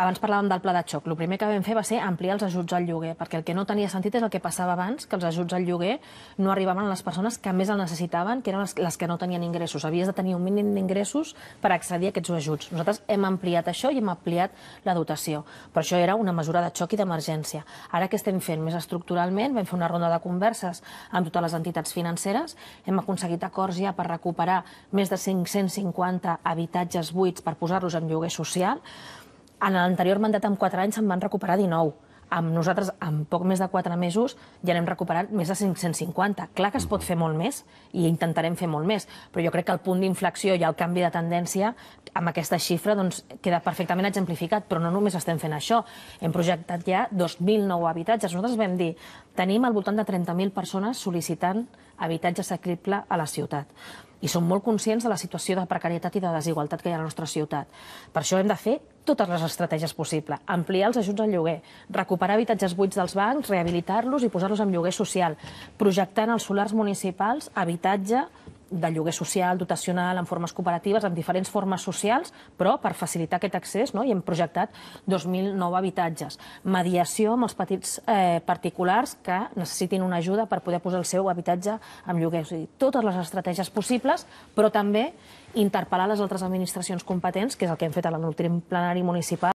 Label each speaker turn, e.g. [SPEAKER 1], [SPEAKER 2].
[SPEAKER 1] Abans parlàvem del pla de xoc. El primer que vam fer va ser ampliar els ajuts al lloguer, perquè el que no tenia sentit és el que passava abans, que els ajuts al lloguer no arribaven a les persones que més el necessitaven, que eren les, que no tenien ingressos. Havies de tenir un mínim d'ingressos per accedir a aquests ajuts. Nosaltres hem ampliat això i hem ampliat la dotació. Però això era una mesura de xoc i d'emergència. Ara què estem fent? Més estructuralment, vam fer una ronda de converses amb totes les entitats financeres, hem aconseguit acords ja per recuperar més de 550 habitatges buits per posar-los en lloguer social, en l'anterior mandat, en 4 anys, se'n van recuperar 19. Amb nosaltres, en poc més de 4 mesos, ja n'hem recuperat més de 550. Clar que es pot fer molt més i intentarem fer molt més, però jo crec que el punt d'inflexió i el canvi de tendència amb aquesta xifra doncs, queda perfectament exemplificat, però no només estem fent això. Hem projectat ja 2.009 habitatges. Nosaltres vam dir, tenim al voltant de 30.000 persones sol·licitant habitatge assequible a la ciutat i som molt conscients de la situació de precarietat i de desigualtat que hi ha a la nostra ciutat. Per això hem de fer totes les estratègies possibles. Ampliar els ajuts al lloguer, recuperar habitatges buits dels bancs, rehabilitar-los i posar-los en lloguer social, projectant els solars municipals, habitatge, de lloguer social, dotacional, en formes cooperatives, en diferents formes socials, però per facilitar aquest accés no? hi hem projectat 2.009 habitatges. Mediació amb els petits eh, particulars que necessitin una ajuda per poder posar el seu habitatge en lloguer. És a dir, totes les estratègies possibles, però també interpel·lar les altres administracions competents, que és el que hem fet a l'últim plenari municipal,